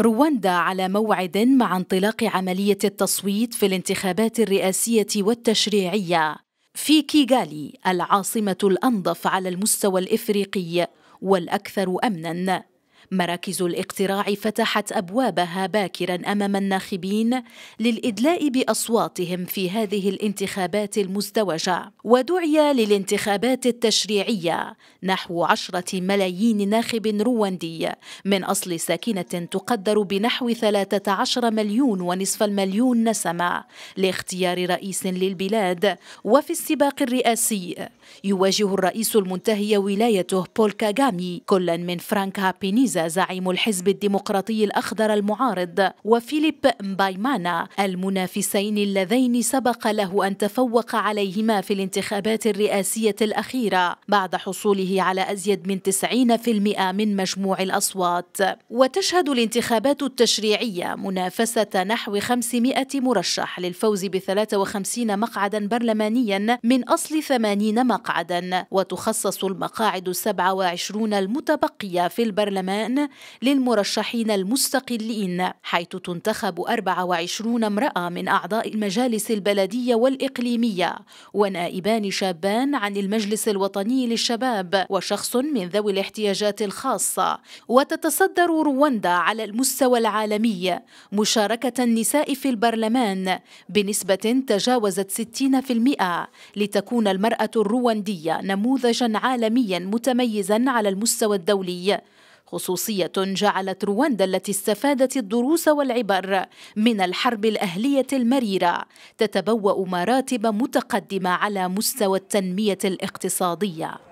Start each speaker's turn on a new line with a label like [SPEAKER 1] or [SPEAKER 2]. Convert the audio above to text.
[SPEAKER 1] رواندا على موعد مع انطلاق عملية التصويت في الانتخابات الرئاسية والتشريعية في كيغالي العاصمة الأنظف على المستوى الإفريقي والأكثر أمناً مراكز الاقتراع فتحت ابوابها باكرا امام الناخبين للادلاء باصواتهم في هذه الانتخابات المزدوجه ودعي للانتخابات التشريعيه نحو عشره ملايين ناخب رواندي من اصل ساكنه تقدر بنحو 13 مليون ونصف المليون نسمه لاختيار رئيس للبلاد وفي السباق الرئاسي يواجه الرئيس المنتهي ولايته بول كاغامي كلا من فرانك هابينيز بنزيزا زعيم الحزب الديمقراطي الأخضر المعارض وفيليب مبايمانا المنافسين اللذين سبق له أن تفوق عليهما في الانتخابات الرئاسية الأخيرة بعد حصوله على أزيد من 90% من مجموع الأصوات وتشهد الانتخابات التشريعية منافسة نحو 500 مرشح للفوز ب 53 مقعدا برلمانيا من أصل 80 مقعدا وتخصص المقاعد 27 المتبقية في البرلمان الآن للمرشحين المستقلين حيث تنتخب 24 امرأة من أعضاء المجالس البلدية والإقليمية ونائبان شابان عن المجلس الوطني للشباب وشخص من ذوي الاحتياجات الخاصة وتتصدر رواندا على المستوى العالمي مشاركة النساء في البرلمان بنسبة تجاوزت 60% لتكون المرأة الرواندية نموذجا عالميا متميزا على المستوى الدولي خصوصية جعلت رواندا التي استفادت الدروس والعبر من الحرب الأهلية المريرة تتبوأ مراتب متقدمة على مستوى التنمية الاقتصادية